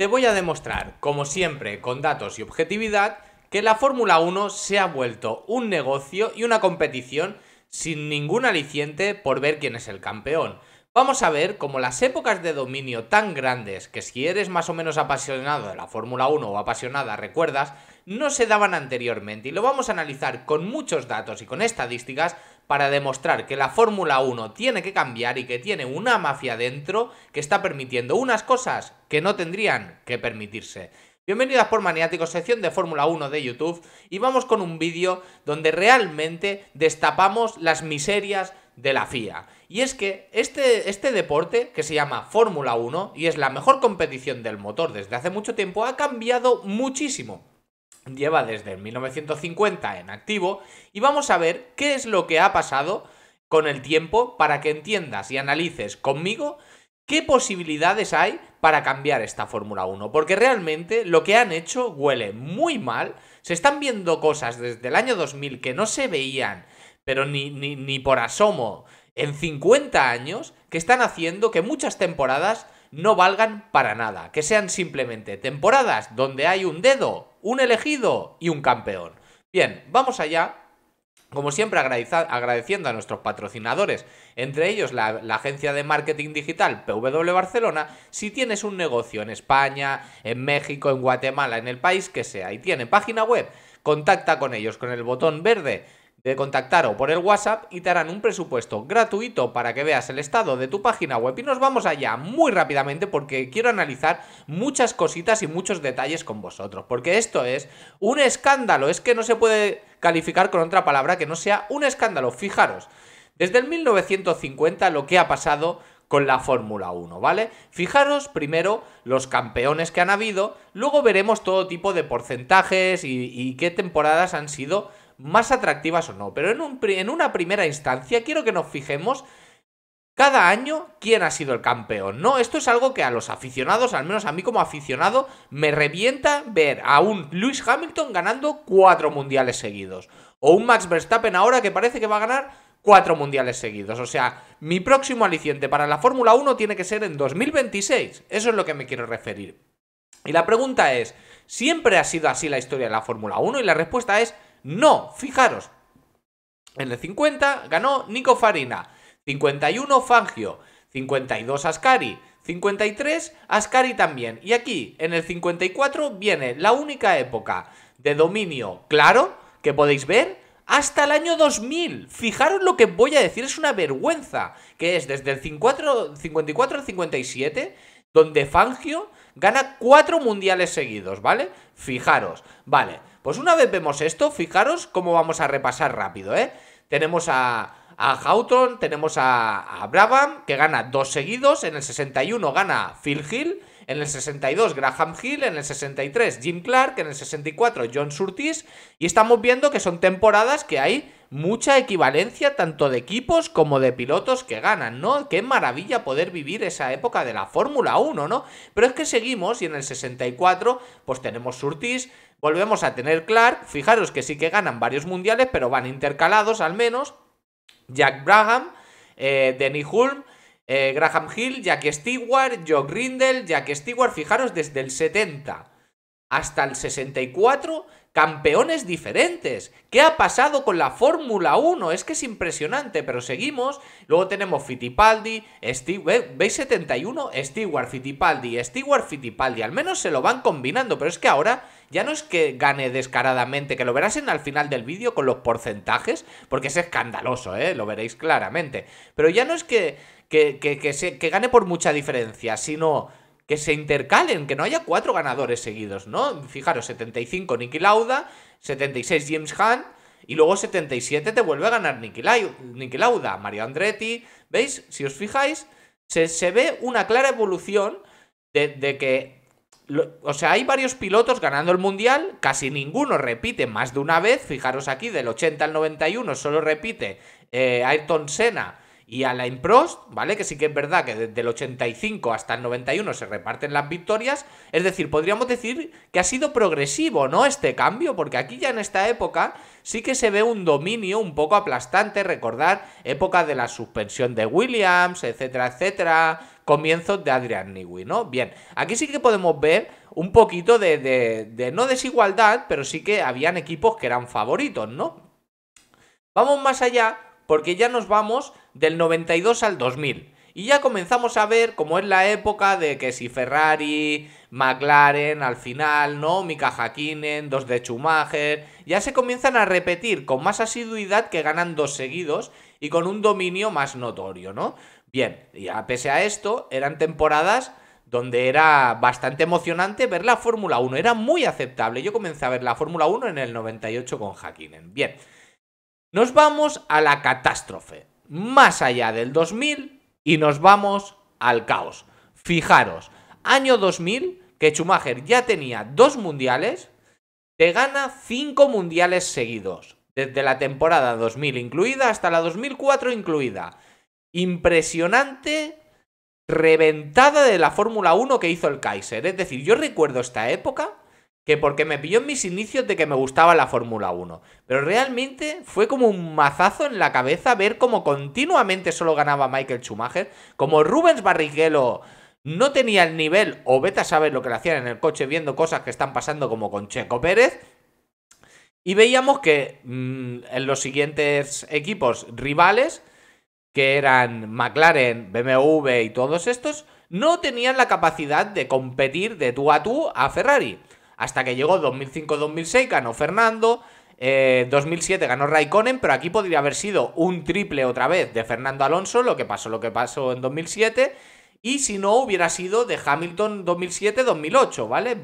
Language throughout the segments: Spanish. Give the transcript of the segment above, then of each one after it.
Te voy a demostrar, como siempre, con datos y objetividad, que la Fórmula 1 se ha vuelto un negocio y una competición sin ningún aliciente por ver quién es el campeón. Vamos a ver cómo las épocas de dominio tan grandes que si eres más o menos apasionado de la Fórmula 1 o apasionada recuerdas, no se daban anteriormente y lo vamos a analizar con muchos datos y con estadísticas para demostrar que la Fórmula 1 tiene que cambiar y que tiene una mafia dentro que está permitiendo unas cosas que no tendrían que permitirse. Bienvenidos por Maniático sección de Fórmula 1 de YouTube y vamos con un vídeo donde realmente destapamos las miserias de la FIA. Y es que este, este deporte, que se llama Fórmula 1 y es la mejor competición del motor desde hace mucho tiempo, ha cambiado muchísimo lleva desde 1950 en activo y vamos a ver qué es lo que ha pasado con el tiempo para que entiendas y analices conmigo qué posibilidades hay para cambiar esta Fórmula 1, porque realmente lo que han hecho huele muy mal, se están viendo cosas desde el año 2000 que no se veían, pero ni, ni, ni por asomo, en 50 años, que están haciendo que muchas temporadas no valgan para nada, que sean simplemente temporadas donde hay un dedo un elegido y un campeón. Bien, vamos allá. Como siempre, agradeciendo a nuestros patrocinadores, entre ellos la, agencia de marketing digital PW Barcelona, si tienes un negocio en España, en México, en Guatemala, en el país que sea, y tiene página web, contacta con ellos con el botón verde de contactaros por el WhatsApp y te harán un presupuesto gratuito para que veas el estado de tu página web. Y nos vamos allá muy rápidamente porque quiero analizar muchas cositas y muchos detalles con vosotros. Porque esto es un escándalo, es que no se puede calificar con otra palabra que no sea un escándalo. Fijaros, desde el 1950 lo que ha pasado con la Fórmula 1, ¿vale? Fijaros primero los campeones que han habido, luego veremos todo tipo de porcentajes y, y qué temporadas han sido más atractivas o no, pero en, una primera instancia quiero que nos fijemos cada año quién ha sido el campeón, ¿no? Esto es algo que a los aficionados, al menos a mí como aficionado, me revienta ver a un Lewis Hamilton ganando cuatro mundiales seguidos. O un Max Verstappen ahora que parece que va a ganar cuatro mundiales seguidos. O sea, mi próximo aliciente para la Fórmula 1 tiene que ser en 2026. Eso es lo que me quiero referir. Y la pregunta es, ¿siempre ha sido así la historia de la Fórmula 1? Y la respuesta es no, fijaros. En el 50 ganó Nico Farina, 51 Fangio, 52 Ascari, 53 Ascari también. Y aquí, en el 54, viene la única época de dominio claro que podéis ver hasta el año 2000. Fijaros lo que voy a decir, es una vergüenza, que es desde el 54, al 57, donde Fangio gana cuatro mundiales seguidos, ¿vale? Fijaros, vale. Pues una vez vemos esto, fijaros cómo vamos a repasar rápido, ¿eh? Tenemos a, a Houghton, tenemos a, Brabham, que gana dos seguidos. En el 61 gana Phil Hill. En el 62 Graham Hill, en el 63 Jim Clark, en el 64 John Surtees. Y estamos viendo que son temporadas que hay mucha equivalencia tanto de equipos como de pilotos que ganan, ¿no? Qué maravilla poder vivir esa época de la Fórmula 1, ¿no? Pero es que seguimos y en el 64 pues tenemos Surtees, Volvemos a tener Clark, fijaros que sí que ganan varios mundiales, pero van intercalados al menos. Jack Braham, eh, Denny Hulm, eh, Graham Hill, Jackie Stewart, Joe Grindel, Jackie Stewart, fijaros desde el 70 hasta el 64 campeones diferentes. ¿Qué ha pasado con la Fórmula 1? Es que es impresionante, pero seguimos. Luego tenemos Fittipaldi, ¿veis 71? Stewart, Fittipaldi, Stewart, Fittipaldi. Al menos se lo van combinando, pero es que ahora ya no es que gane descaradamente, que lo verás en al final del vídeo con los porcentajes, porque es escandaloso, ¿eh? lo veréis claramente. Pero ya no es que, que, que, gane por mucha diferencia, sino que se intercalen, que no haya cuatro ganadores seguidos, ¿no? Fijaros, 75 Niki Lauda, 76 James Hunt, y luego 77 te vuelve a ganar Niki, Lauda, Mario Andretti, ¿veis? Si os fijáis, se, ve una clara evolución de que o sea, hay varios pilotos ganando el mundial, casi ninguno repite más de una vez. Fijaros aquí, del 80 al 91 solo repite eh, Ayrton Senna y Alain Prost, ¿vale? Que sí que es verdad que desde el 85 hasta el 91 se reparten las victorias. Es decir, podríamos decir que ha sido progresivo, ¿no? Este cambio, porque aquí ya en esta época sí que se ve un dominio un poco aplastante. Recordar época de la suspensión de Williams, etcétera, etcétera comienzos de Adrian Newey, ¿no? Bien, aquí sí que podemos ver un poquito de, no desigualdad, pero sí que habían equipos que eran favoritos, ¿no? Vamos más allá porque ya nos vamos del 92 al 2000. Y ya comenzamos a ver cómo es la época de que si Ferrari, McLaren, al final, ¿no? Mika Hakkinen, dos de Schumacher, ya se comienzan a repetir con más asiduidad que ganan dos seguidos y con un dominio más notorio, ¿no? Bien, y a pese a esto, eran temporadas donde era bastante emocionante ver la Fórmula 1, era muy aceptable. Yo comencé a ver la Fórmula 1 en el 98 con Hakkinen. Bien, nos vamos a la catástrofe, más allá del 2000 y nos vamos al caos. Fijaros, año 2000, que Schumacher ya tenía dos mundiales, te gana cinco mundiales seguidos, desde la temporada 2000 incluida hasta la 2004 incluida impresionante reventada de la Fórmula 1 que hizo el Kaiser. Es decir, yo recuerdo esta época que porque me pilló en mis inicios de que me gustaba la Fórmula 1. Pero realmente fue como un mazazo en la cabeza ver cómo continuamente solo ganaba Michael Schumacher, como Rubens Barrichello no tenía el nivel, o Beta sabes lo que le hacían en el coche viendo cosas que están pasando como con Checo Pérez. Y veíamos que mm, en los siguientes equipos rivales que eran McLaren, BMW y todos estos, no tenían la capacidad de competir de tú a tú a Ferrari. Hasta que llegó 2005-2006, ganó Fernando, 2007 eh, ganó Raikkonen, pero aquí podría haber sido un triple otra vez de Fernando Alonso, lo que pasó, lo que pasó en 2007 y si no hubiera sido de Hamilton 2007-2008, ¿vale?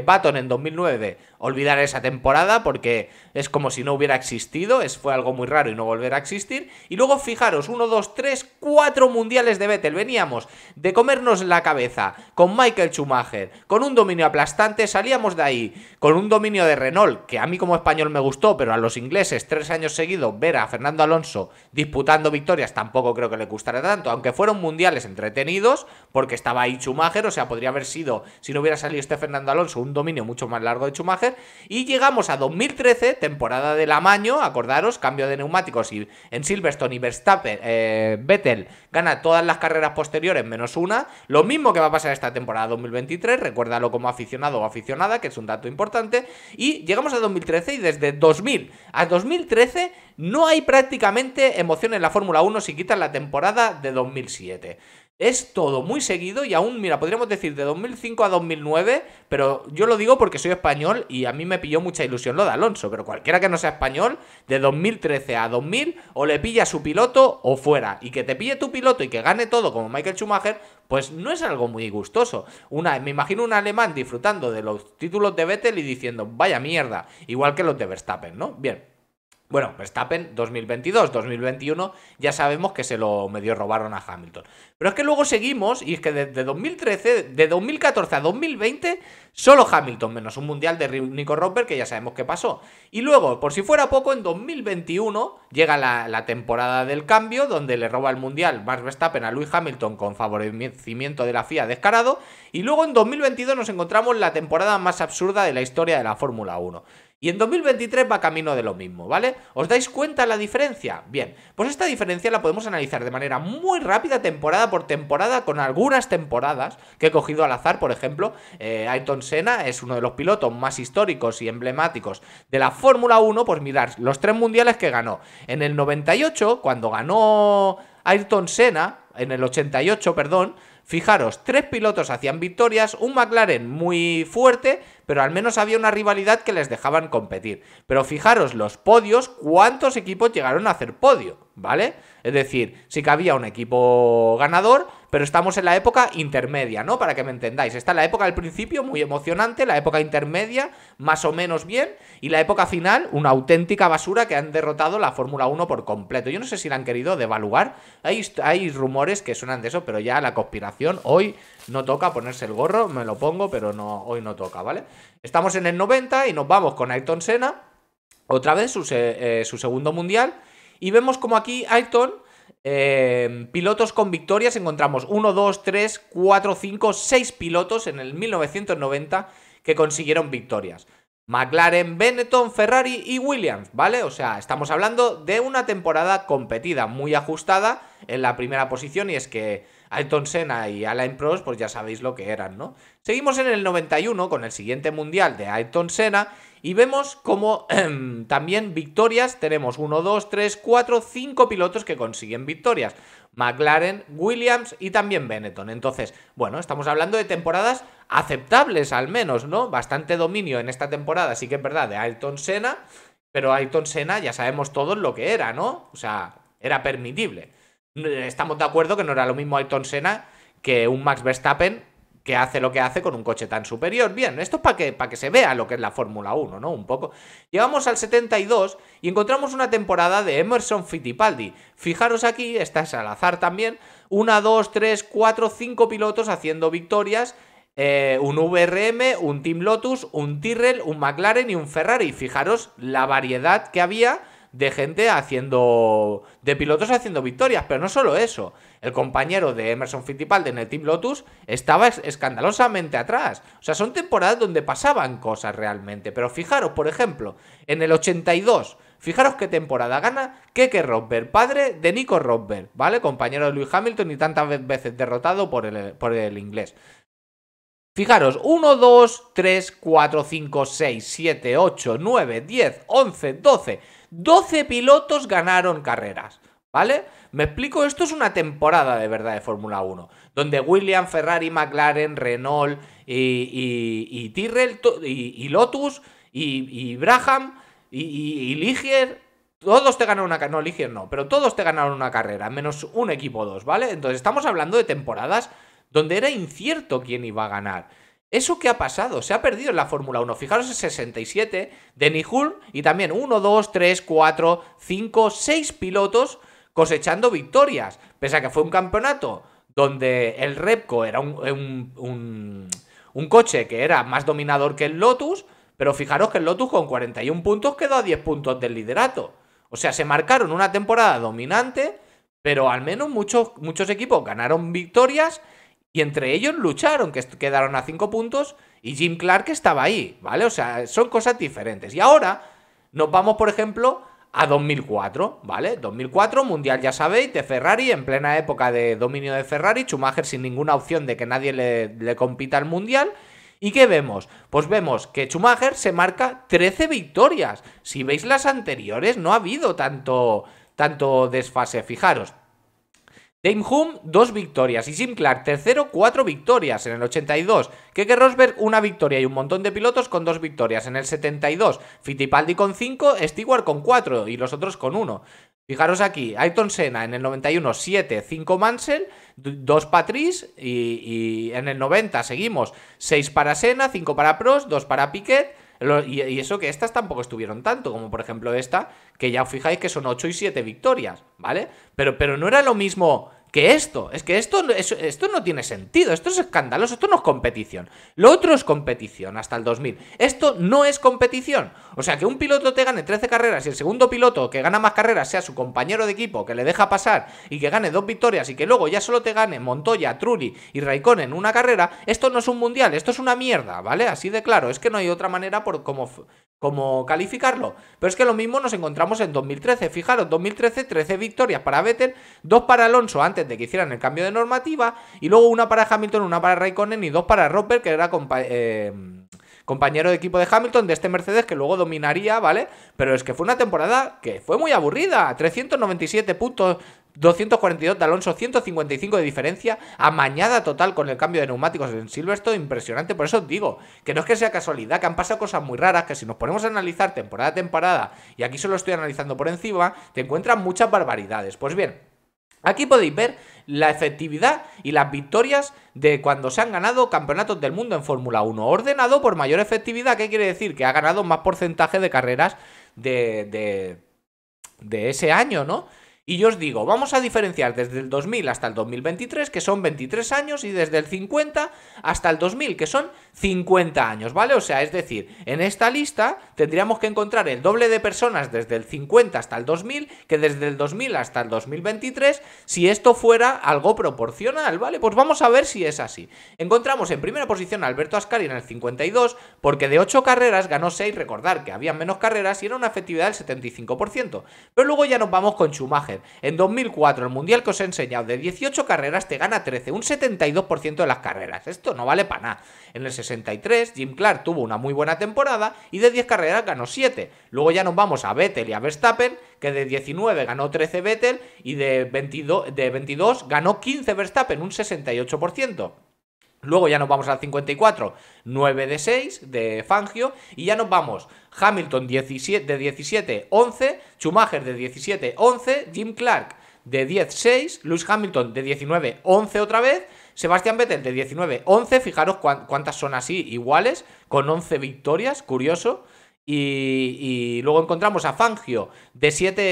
Baton eh, en 2009, olvidar esa temporada porque es como si no hubiera existido, es, fue algo muy raro y no volverá a existir. Y luego fijaros, 1, 2, 3, 4 mundiales de Vettel, veníamos de comernos la cabeza con Michael Schumacher, con un dominio aplastante, salíamos de ahí con un dominio de Renault, que a mí como español me gustó, pero a los ingleses tres años seguidos ver a Fernando Alonso disputando victorias tampoco creo que le gustará tanto, aunque fueron mundiales entretenidos porque estaba ahí Schumacher, o sea, podría haber sido, si no hubiera salido este Fernando Alonso, un dominio mucho más largo de Schumacher. Y llegamos a 2013, temporada del amaño, acordaros, cambio de neumáticos y en Silverstone y Verstappen, eh, Vettel gana todas las carreras posteriores menos una. Lo mismo que va a pasar esta temporada 2023, recuérdalo como aficionado o aficionada, que es un dato importante. Y llegamos a 2013 y desde 2000 a 2013 no hay prácticamente emoción en la Fórmula 1 si quitan la temporada de 2007. Es todo muy seguido y aún, mira, podríamos decir de 2005 a 2009, pero yo lo digo porque soy español y a mí me pilló mucha ilusión lo de Alonso, pero cualquiera que no sea español, de 2013 a 2000, o le pilla a su piloto o fuera. Y que te pille tu piloto y que gane todo como Michael Schumacher, pues no es algo muy gustoso. Una, me imagino un alemán disfrutando de los títulos de Vettel y diciendo, vaya mierda, igual que los de Verstappen, ¿no? Bien. Bueno, Verstappen 2022, 2021 ya sabemos que se lo medio robaron a Hamilton. Pero es que luego seguimos y es que desde 2013, de 2014 a 2020, solo Hamilton, menos un mundial de Nico Roper, que ya sabemos qué pasó. Y luego, por si fuera poco, en 2021 llega la, temporada del cambio donde le roba el mundial Max Verstappen a Lewis Hamilton con favorecimiento de la FIA descarado. Y luego en 2022 nos encontramos la temporada más absurda de la historia de la Fórmula 1. Y en 2023 va camino de lo mismo, ¿vale? ¿Os dais cuenta la diferencia? Bien, pues esta diferencia la podemos analizar de manera muy rápida, temporada por temporada, con algunas temporadas que he cogido al azar, por ejemplo, eh, Ayrton Senna es uno de los pilotos más históricos y emblemáticos de la Fórmula 1, pues mirad, los tres mundiales que ganó. En el 98, cuando ganó Ayrton Senna, en el 88, perdón, Fijaros, tres pilotos hacían victorias, un McLaren muy fuerte pero al menos había una rivalidad que les dejaban competir. Pero fijaros, los podios, ¿cuántos equipos llegaron a hacer podio? ¿Vale? Es decir, sí que había un equipo ganador, pero estamos en la época intermedia, ¿no? Para que me entendáis. Está la época del principio, muy emocionante, la época intermedia, más o menos bien, y la época final, una auténtica basura que han derrotado la Fórmula 1 por completo. Yo no sé si la han querido devaluar, hay, hay rumores que suenan de eso, pero ya la conspiración hoy no toca ponerse el gorro, me lo pongo, pero no, hoy no toca, ¿vale? Estamos en el 90 y nos vamos con Ayrton Senna, otra vez su, eh, segundo mundial, y vemos como aquí Ayrton, eh, pilotos con victorias, encontramos 1, 2, 3, 4, 5, 6 pilotos en el 1990 que consiguieron victorias. McLaren, Benetton, Ferrari y Williams, ¿vale? O sea, estamos hablando de una temporada competida, muy ajustada en la primera posición y es que Ayton Senna y Alain Prost, pues ya sabéis lo que eran, ¿no? Seguimos en el 91 con el siguiente mundial de Ayton Senna y vemos como también victorias tenemos 1, 2, 3, 4, 5 pilotos que consiguen victorias. McLaren, Williams y también Benetton. Entonces, bueno, estamos hablando de temporadas aceptables al menos, ¿no? Bastante dominio en esta temporada, sí que es verdad, de Ayrton Senna, pero Ayton Senna ya sabemos todos lo que era, ¿no? O sea, era permitible estamos de acuerdo que no era lo mismo Ayrton Senna que un Max Verstappen que hace lo que hace con un coche tan superior. Bien, esto es para que, que se vea lo que es la Fórmula 1, ¿no? Un poco. Llegamos al 72 y encontramos una temporada de Emerson Fittipaldi. Fijaros aquí, esta es al azar también, una, dos, tres, cuatro, cinco pilotos haciendo victorias eh, un VRM, un Team Lotus, un Tyrrell, un McLaren y un Ferrari. Fijaros la variedad que había de gente haciendo. de pilotos haciendo victorias. Pero no solo eso. El compañero de Emerson Fittipaldi en el Team Lotus estaba escandalosamente atrás. O sea, son temporadas donde pasaban cosas realmente. Pero fijaros, por ejemplo, en el 82. Fijaros qué temporada gana Keke Rosberg, padre de Nico Rosberg, ¿vale? Compañero de Lewis Hamilton y tantas veces derrotado por el, por el inglés. Fijaros, 1, 2, 3, 4, 5, 6, 7, 8, 9, 10, 11, 12. 12 pilotos ganaron carreras, ¿vale? Me explico, esto es una temporada de verdad de Fórmula 1, donde William, Ferrari, McLaren, Renault y, Tyrrell y, Lotus y, Braham y, Ligier, todos te ganaron una carrera, no Ligier no, pero todos te ganaron una carrera, menos un equipo dos, ¿vale? Entonces estamos hablando de temporadas donde era incierto quién iba a ganar. Eso que ha pasado, se ha perdido en la Fórmula 1. Fijaros el 67 de Nihul y también 1, 2, 3, 4, 5, 6 pilotos cosechando victorias. Pese a que fue un campeonato donde el Repco era un, coche que era más dominador que el Lotus, pero fijaros que el Lotus con 41 puntos quedó a 10 puntos del liderato. O sea, se marcaron una temporada dominante, pero al menos muchos, muchos equipos ganaron victorias y entre ellos lucharon, que quedaron a 5 puntos y Jim Clark estaba ahí, ¿vale? O sea, son cosas diferentes. Y ahora nos vamos, por ejemplo, a 2004, ¿vale? 2004, Mundial, ya sabéis, de Ferrari, en plena época de dominio de Ferrari, Schumacher sin ninguna opción de que nadie le, compita al Mundial. ¿Y qué vemos? Pues vemos que Schumacher se marca 13 victorias. Si veis las anteriores, no ha habido tanto, tanto desfase. Fijaros, Dame Hume, dos victorias. Y Sim Clark, tercero, cuatro victorias en el 82. Keke Rosberg, una victoria y un montón de pilotos con dos victorias en el 72. Fittipaldi con cinco, Stewart con cuatro y los otros con uno. Fijaros aquí, Ayrton Senna en el 91, 7, 5 Mansell, dos Patrice y, en el 90 seguimos Seis para Senna, cinco para Pros dos para Piquet. Y, eso que estas tampoco estuvieron tanto, como por ejemplo esta, que ya os fijáis que son ocho y siete victorias, ¿vale? Pero, pero no era lo mismo que esto, es que esto, esto no tiene sentido, esto es escandaloso, esto no es competición. Lo otro es competición hasta el 2000. Esto no es competición. O sea, que un piloto te gane 13 carreras y el segundo piloto que gana más carreras sea su compañero de equipo, que le deja pasar y que gane dos victorias y que luego ya solo te gane Montoya, Trulli y Raikkonen una carrera, esto no es un mundial, esto es una mierda, ¿vale? Así de claro, es que no hay otra manera por cómo cómo calificarlo. Pero es que lo mismo nos encontramos en 2013. Fijaros, 2013, 13 victorias para Vettel, 2 para Alonso antes de que hicieran el cambio de normativa, y luego una para Hamilton, una para Raikkonen y dos para roper que era eh, compañero de equipo de Hamilton, de este Mercedes que luego dominaría, ¿vale? Pero es que fue una temporada que fue muy aburrida. 397 puntos 242 de Alonso, 155 de diferencia, amañada total con el cambio de neumáticos en Silverstone, impresionante, por eso os digo, que no es que sea casualidad, que han pasado cosas muy raras, que si nos ponemos a analizar temporada a temporada, y aquí solo estoy analizando por encima, te encuentran muchas barbaridades. Pues bien, Aquí podéis ver la efectividad y las victorias de cuando se han ganado campeonatos del mundo en Fórmula 1. Ordenado por mayor efectividad, ¿qué quiere decir? Que ha ganado más porcentaje de carreras de, de ese año, ¿no? Y yo os digo, vamos a diferenciar desde el 2000 hasta el 2023, que son 23 años, y desde el 50 hasta el 2000, que son 50 años, ¿vale? O sea, es decir, en esta lista tendríamos que encontrar el doble de personas desde el 50 hasta el 2000 que desde el 2000 hasta el 2023 si esto fuera algo proporcional, ¿vale? Pues vamos a ver si es así. Encontramos en primera posición a Alberto Ascari en el 52 porque de 8 carreras ganó 6, recordar que había menos carreras y era una efectividad del 75%. Pero luego ya nos vamos con Schumacher. En 2004, el mundial que os he enseñado, de 18 carreras te gana 13, un 72% de las carreras. Esto no vale para nada. En el 63, Jim Clark tuvo una muy buena temporada y de 10 carreras ganó 7. Luego ya nos vamos a Vettel y a Verstappen, que de 19 ganó 13 Vettel y de 22, de 22 ganó 15 Verstappen, un 68%. Luego ya nos vamos al 54, 9 de 6 de Fangio. Y ya nos vamos Hamilton 17, de 17, 11. Schumacher de 17, 11. Jim Clark de 10, 6. Lewis Hamilton de 19, 11 otra vez. Sebastián Vettel de 19, 11, fijaros cuántas son así, iguales, con 11 victorias, curioso. Y, luego encontramos a Fangio de 7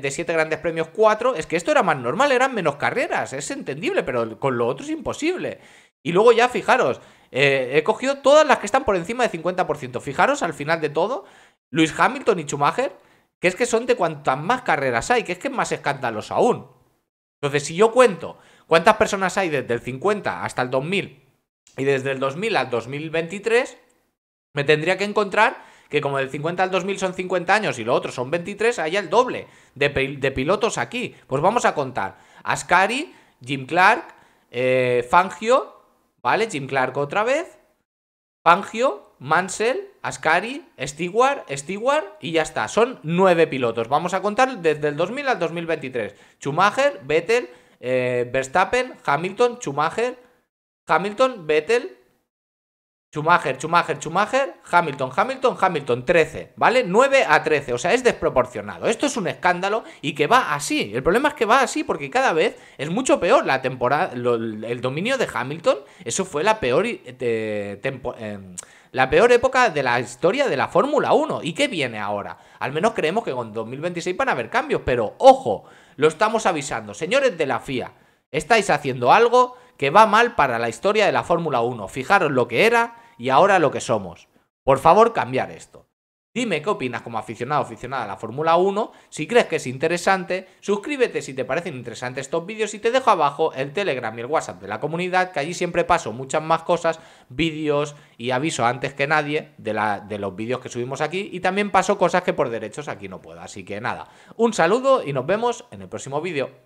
de siete grandes premios, 4. Es que esto era más normal, eran menos carreras, es entendible, pero con lo otro es imposible. Y luego ya, fijaros, eh, he cogido todas las que están por encima de 50%. Fijaros al final de todo, Luis Hamilton y Schumacher, que es que son de cuantas más carreras hay, que es que es más escandaloso aún. Entonces, si yo cuento ¿Cuántas personas hay desde el 50 hasta el 2000? Y desde el 2000 al 2023 me tendría que encontrar que como del 50 al 2000 son 50 años y lo otro son 23, hay el doble de, pilotos aquí. Pues vamos a contar. Ascari, Jim Clark, eh, Fangio, ¿vale? Jim Clark otra vez. Fangio, Mansell, Ascari, Stewart, Stewart y ya está. Son nueve pilotos. Vamos a contar desde el 2000 al 2023. Schumacher, Vettel, eh, Verstappen, Hamilton, Schumacher, Hamilton, Vettel, Schumacher, Schumacher, Schumacher, Hamilton, Hamilton, Hamilton, 13, ¿vale? 9 a 13, o sea, es desproporcionado. Esto es un escándalo y que va así. El problema es que va así porque cada vez es mucho peor la temporada, el dominio de Hamilton. Eso fue la peor eh, temporada eh, la peor época de la historia de la Fórmula 1. ¿Y qué viene ahora? Al menos creemos que con 2026 van a haber cambios, pero ojo, lo estamos avisando. Señores de la FIA, estáis haciendo algo que va mal para la historia de la Fórmula 1. Fijaros lo que era y ahora lo que somos. Por favor, cambiar esto. Dime qué opinas como aficionado o aficionada a la Fórmula 1, si crees que es interesante, suscríbete si te parecen interesantes estos vídeos y te dejo abajo el Telegram y el WhatsApp de la comunidad, que allí siempre paso muchas más cosas, vídeos y aviso antes que nadie de, de los vídeos que subimos aquí y también paso cosas que por derechos aquí no puedo. Así que nada, un saludo y nos vemos en el próximo vídeo.